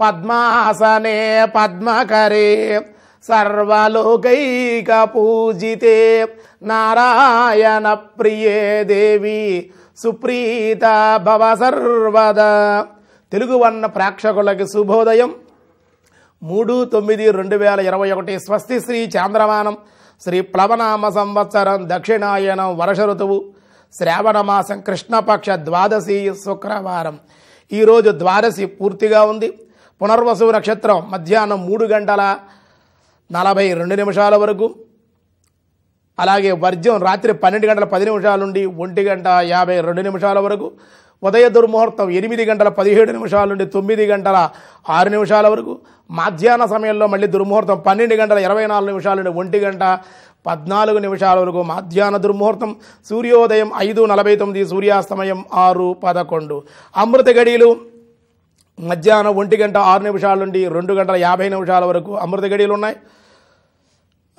పద్మాసనే పద్మకరే సర్వలోకైక పూజితే నారాయణ ప్రియే దేవి సుప్రీత భవ సర్వద తెలుగు వర్ణ ప్రేక్షకులకి శుభోదయం మూడు తొమ్మిది రెండు వేల ఇరవై ఒకటి స్వస్తి శ్రీ చాంద్రమానం శ్రీ ప్లవనామ సంవత్సరం దక్షిణాయనం వర్ష ఋతువు శ్రావణమాసం కృష్ణపక్ష ద్వాదశి శుక్రవారం ఈరోజు ద్వాదశి పూర్తిగా ఉంది పునర్వసు నక్షత్రం మధ్యాహ్నం మూడు గంటల నలభై రెండు నిమిషాల వరకు అలాగే వర్జం రాత్రి పన్నెండు గంటల పది నిమిషాల నుండి ఒంటి గంట యాభై రెండు నిమిషాల వరకు ఉదయ దుర్ముహూర్తం ఎనిమిది గంటల పదిహేడు నిమిషాల నుండి తొమ్మిది గంటల ఆరు నిమిషాల వరకు మధ్యాహ్న సమయంలో మళ్ళీ దుర్ముహూర్తం పన్నెండు గంటల ఇరవై నాలుగు నిమిషాల నుండి ఒంటి గంట పద్నాలుగు నిమిషాల వరకు మధ్యాహ్న దుర్ముహూర్తం సూర్యోదయం ఐదు నలభై తొమ్మిది సూర్యాస్తమయం ఆరు పదకొండు అమృత గడియలు మధ్యాహ్నం ఒంటి గంట ఆరు నిమిషాల నుండి రెండు గంటల యాభై నిమిషాల వరకు అమృత గడియలు ఉన్నాయి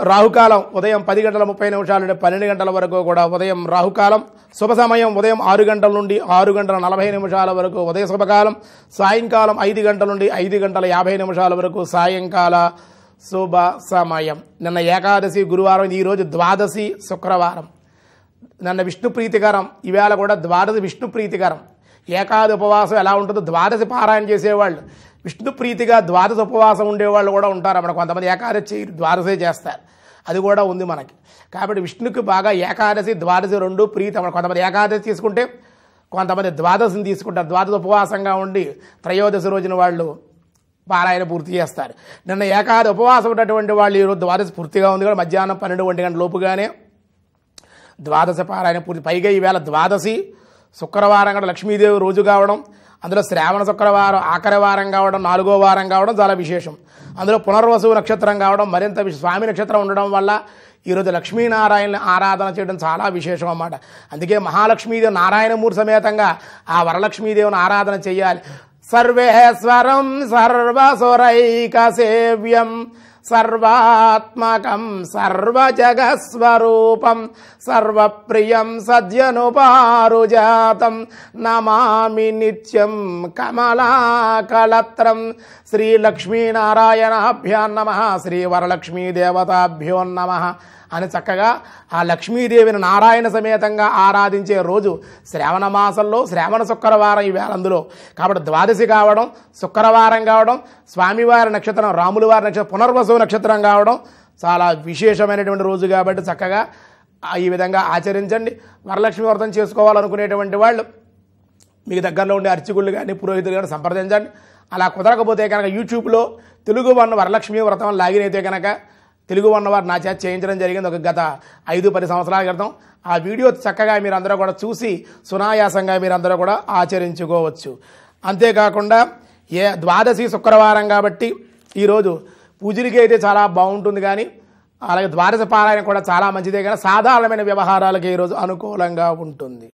రాహుకాలం ఉదయం పది గంటల ముప్పై నిమిషాల నుండి పన్నెండు గంటల వరకు కూడా ఉదయం రాహుకాలం శుభ సమయం ఉదయం ఆరు గంటల నుండి ఆరు గంటల నలభై నిమిషాల వరకు ఉదయ శుభకాలం సాయంకాలం ఐదు గంటల నుండి ఐదు గంటల యాభై నిమిషాల వరకు సాయంకాల శుభ సమయం నిన్న ఏకాదశి గురువారం ఈరోజు ద్వాదశి శుక్రవారం నిన్న విష్ణు ప్రీతికరం ఈవేళ కూడా ద్వాదశి విష్ణు ప్రీతికరం ఏకాది ఉపవాసం ఎలా ఉంటుందో ద్వాదశి పారాయణ చేసేవాళ్ళు విష్ణు ప్రీతిగా ద్వాదశ ఉపవాసం ఉండేవాళ్ళు కూడా ఉంటారు అక్కడ కొంతమంది ఏకాదశి ద్వాదశే చేస్తారు అది కూడా ఉంది మనకి కాబట్టి విష్ణుకి బాగా ఏకాదశి ద్వాదశి రెండు ప్రీతి అక్కడ కొంతమంది ఏకాదశి తీసుకుంటే కొంతమంది ద్వాదశిని తీసుకుంటారు ద్వాదశ ఉపవాసంగా ఉండి త్రయోదశి రోజున వాళ్ళు పారాయణ పూర్తి చేస్తారు నిన్న ఏకాది ఉపవాసం ఉన్నటువంటి వాళ్ళు ఈరోజు ద్వాదశి పూర్తిగా ఉంది కూడా మధ్యాహ్నం పన్నెండు ఒంటి గంటల లోపుగానే ద్వాదశ పారాయణ పూర్తి పైగా ఈవేళ ద్వాదశి శుక్రవారం కూడా లక్ష్మీదేవి రోజు కావడం అందులో శ్రావణ శుక్రవారం ఆఖరి వారం కావడం నాలుగో వారం కావడం చాలా విశేషం అందులో పునర్వసు నక్షత్రం కావడం మరింత స్వామి నక్షత్రం ఉండడం వల్ల ఈరోజు లక్ష్మీనారాయణ ఆరాధన చేయడం చాలా విశేషం అన్నమాట అందుకే మహాలక్ష్మీదేవి నారాయణమూర్తి సమేతంగా ఆ వరలక్ష్మీదేవిని ఆరాధన చేయాలి సర్వేశ్వరం సర్వసురైక సేవ్యం सर्वात्मकम् सर्वजगस्वरूपम् सर्वप्रियम् सद्यनुपारुजातम् नमामि नित्यम् कमला नमः श्रीवरलक्ष्मीदेवताभ्यो नमः అని చక్కగా ఆ లక్ష్మీదేవిని నారాయణ సమేతంగా ఆరాధించే రోజు శ్రావణ మాసంలో శ్రావణ శుక్రవారం ఈ వేలందులో కాబట్టి ద్వాదశి కావడం శుక్రవారం కావడం స్వామివారి నక్షత్రం రాముల వారి నక్షత్రం పునర్వసు నక్షత్రం కావడం చాలా విశేషమైనటువంటి రోజు కాబట్టి చక్కగా ఈ విధంగా ఆచరించండి వరలక్ష్మి వ్రతం చేసుకోవాలనుకునేటువంటి వాళ్ళు మీకు దగ్గరలో ఉండే అర్చకులు కానీ పురోహితులు కానీ సంప్రదించండి అలా కుదరకపోతే కనుక యూట్యూబ్లో తెలుగు వన్ వరలక్ష్మి వ్రతం లాగినైతే కనుక తెలుగు ఉన్నవారు నా చేత చేయించడం జరిగింది ఒక గత ఐదు పది సంవత్సరాల క్రితం ఆ వీడియో చక్కగా మీరందరూ కూడా చూసి సునాయాసంగా మీరందరూ కూడా ఆచరించుకోవచ్చు అంతేకాకుండా ఏ ద్వాదశి శుక్రవారం కాబట్టి ఈరోజు పూజలకి అయితే చాలా బాగుంటుంది కానీ అలాగే ద్వాదశ పారాయణ కూడా చాలా మంచిదే కానీ సాధారణమైన వ్యవహారాలకి ఈరోజు అనుకూలంగా ఉంటుంది